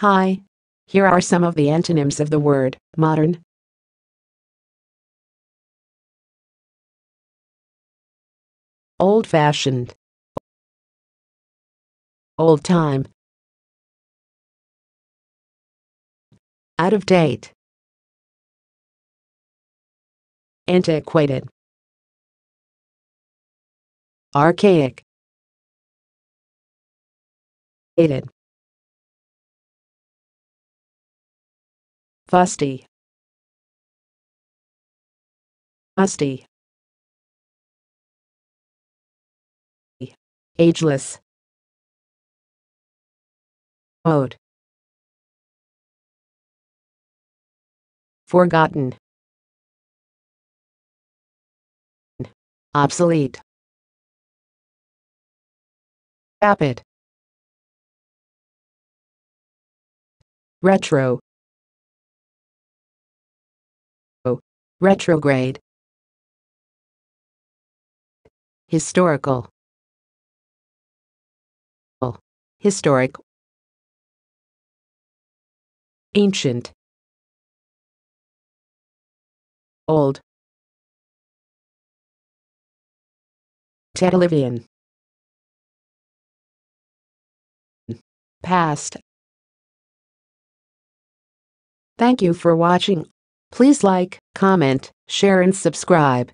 Hi. Here are some of the antonyms of the word modern. Old-fashioned Old-time Out-of-date Antiquated Archaic Dated Fusty. Fusty. Ageless. Ode. Forgotten. Obsolete. Rapid. Retro. retrograde historical historic ancient old Television past Thank you for watching. Please like, comment, share and subscribe.